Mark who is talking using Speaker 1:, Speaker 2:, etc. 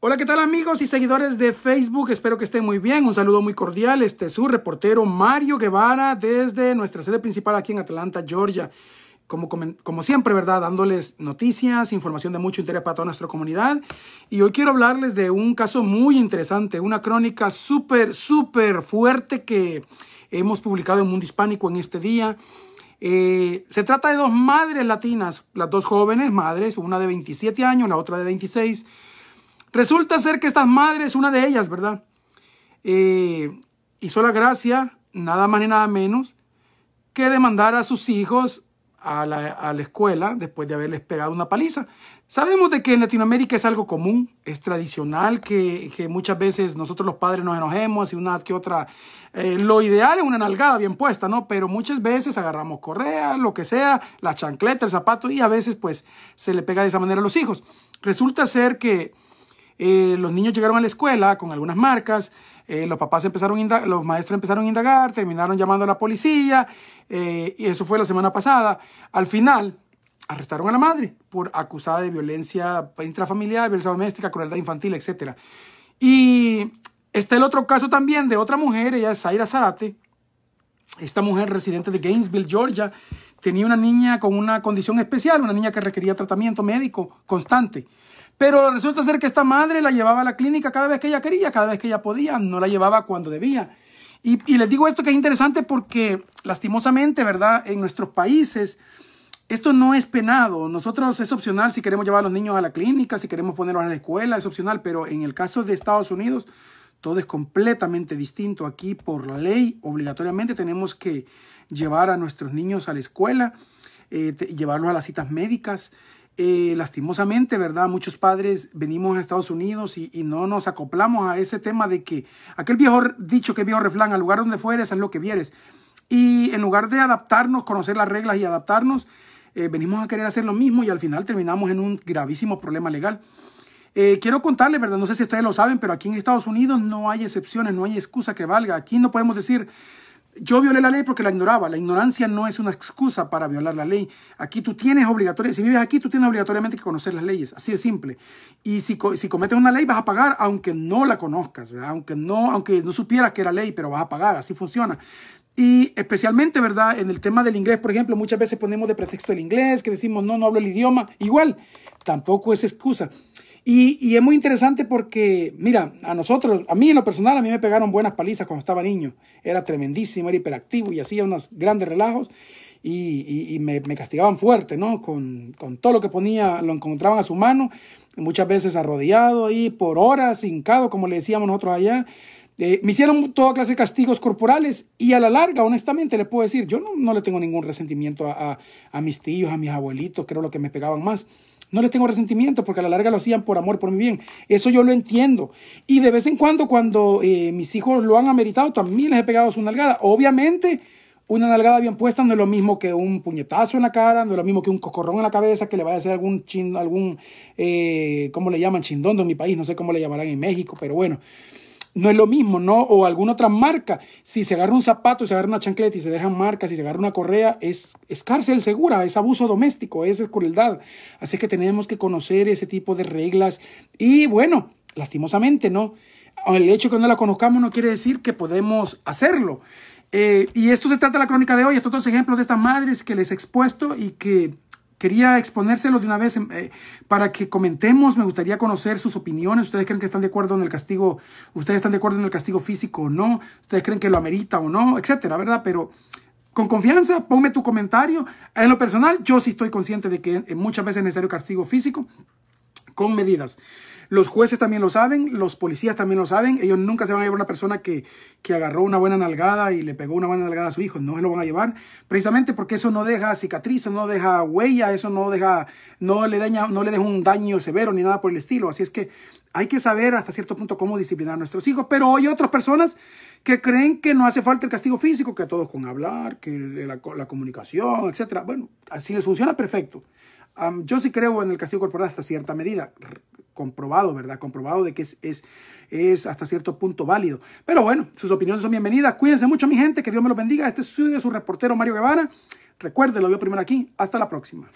Speaker 1: Hola, ¿qué tal amigos y seguidores de Facebook? Espero que estén muy bien. Un saludo muy cordial. Este es su reportero Mario Guevara desde nuestra sede principal aquí en Atlanta, Georgia. Como, como siempre, ¿verdad? Dándoles noticias, información de mucho interés para toda nuestra comunidad. Y hoy quiero hablarles de un caso muy interesante, una crónica súper, súper fuerte que hemos publicado en Mundo Hispánico en este día. Eh, se trata de dos madres latinas, las dos jóvenes madres, una de 27 años, la otra de 26 Resulta ser que estas madres, una de ellas, ¿verdad? Eh, hizo la gracia, nada más ni nada menos, que demandar a sus hijos a la, escuela después de haberles pegado una paliza. Sabemos de que en Latinoamérica es algo común, es tradicional que, muchas veces nosotros los padres nos enojemos y una que otra. Eh, lo ideal es una nalgada bien puesta, ¿no? Pero muchas veces agarramos correa, lo que sea, la chancleta, el zapato y a veces pues se le pega de esa manera a los hijos. Resulta ser que eh, los niños llegaron a la escuela con algunas marcas, eh, los papás empezaron, los maestros empezaron a indagar, terminaron llamando a la policía, eh, y eso fue la semana pasada. Al final, arrestaron a la madre por acusada de violencia intrafamiliar, violencia doméstica, crueldad infantil, etc. Y está el otro caso también de otra mujer, ella es Zaira Zarate, esta mujer residente de Gainesville, Georgia, tenía una niña con una condición especial, una niña que requería tratamiento médico constante. Pero resulta ser que esta madre la llevaba a la clínica cada vez que ella quería, cada vez que ella podía, no la llevaba cuando debía. Y, les digo esto que es interesante porque lastimosamente, ¿verdad? En nuestros países esto no es penado. Nosotros es opcional si queremos llevar a los niños a la clínica, si queremos ponerlos a la escuela, es opcional. Pero en el caso de Estados Unidos, todo es completamente distinto. Aquí por la ley, obligatoriamente tenemos que llevar a nuestros niños a la escuela, eh, llevarlos a las citas médicas. Eh, lastimosamente, ¿verdad? Muchos padres venimos a Estados Unidos y, no nos acoplamos a ese tema de que aquel viejo dicho que viejo reflán, al lugar donde fueres, es lo que vieres. Y en lugar de adaptarnos, conocer las reglas y adaptarnos, eh, venimos a querer hacer lo mismo y al final terminamos en un gravísimo problema legal. Eh, quiero contarles, ¿verdad? No sé si ustedes lo saben, pero aquí en Estados Unidos no hay excepciones, no hay excusa que valga. Aquí no podemos decir, yo violé la ley porque la ignoraba. La ignorancia no es una excusa para violar la ley. Aquí tú tienes obligatoriamente, si vives aquí, tú tienes obligatoriamente que conocer las leyes. Así de simple. Y si, si cometes una ley, vas a pagar aunque no la conozcas, Aunque, no, aunque no supieras que era ley, pero vas a pagar. Así funciona. Y especialmente, ¿verdad? En el tema del inglés, por ejemplo, muchas veces ponemos de pretexto el inglés, que decimos, no, no hablo el idioma. Igual, tampoco es excusa. Y, es muy interesante porque, mira, a nosotros, a mí en lo personal, a mí me pegaron buenas palizas cuando estaba niño. Era tremendísimo, era hiperactivo y hacía unos grandes relajos y, me, castigaban fuerte, ¿no? Con, con, todo lo que ponía, lo encontraban a su mano, muchas veces arrodillado ahí por horas, hincado, como le decíamos nosotros allá. Eh, me hicieron toda clase de castigos corporales y a la larga, honestamente, le puedo decir, yo no, le tengo ningún resentimiento a, a, a mis tíos, a mis abuelitos, creo lo que me pegaban más. No les tengo resentimiento porque a la larga lo hacían por amor, por mi bien. Eso yo lo entiendo. Y de vez en cuando, cuando eh, mis hijos lo han ameritado, también les he pegado su nalgada. Obviamente, una nalgada bien puesta no es lo mismo que un puñetazo en la cara, no es lo mismo que un cocorrón en la cabeza que le vaya a hacer algún chin, algún, eh, ¿cómo le llaman? Chindondo en mi país, no sé cómo le llamarán en México, pero bueno no es lo mismo, ¿no? O alguna otra marca. Si se agarra un zapato, se agarra una chancleta y se dejan marcas, si se agarra una correa, es, cárcel segura, es abuso doméstico, es crueldad. Así que tenemos que conocer ese tipo de reglas. Y bueno, lastimosamente, ¿no? El hecho de que no la conozcamos no quiere decir que podemos hacerlo. Eh, y esto se trata de la crónica de hoy, estos dos ejemplos de estas madres que les he expuesto y que quería exponérselo de una vez em, eh, para que comentemos, me gustaría conocer sus opiniones, ustedes creen que están de acuerdo en el castigo, ustedes están de acuerdo en el castigo físico o no, ustedes creen que lo amerita o no, etcétera, ¿verdad? Pero con confianza, ponme tu comentario. En lo personal, yo sí estoy consciente de que eh, muchas veces es necesario castigo físico con medidas. Los jueces también lo saben, los policías también lo saben. Ellos nunca se van a llevar a una persona que, agarró una buena nalgada y le pegó una buena nalgada a su hijo. No se lo van a llevar, precisamente porque eso no deja cicatriz, no deja huella, eso no deja, no le daña, no le deja un daño severo ni nada por el estilo. Así es que hay que saber hasta cierto punto cómo disciplinar a nuestros hijos. Pero hay otras personas que creen que no hace falta el castigo físico, que a todos con hablar, que la, comunicación, etcétera. Bueno, si les funciona perfecto yo sí creo en el castigo corporal hasta cierta medida, comprobado, ¿verdad? Comprobado de que es, es, hasta cierto punto válido. Pero bueno, sus opiniones son bienvenidas. Cuídense mucho, mi gente, que Dios me los bendiga. Este suyo es su reportero Mario Guevara. Recuerde, lo veo primero aquí. Hasta la próxima.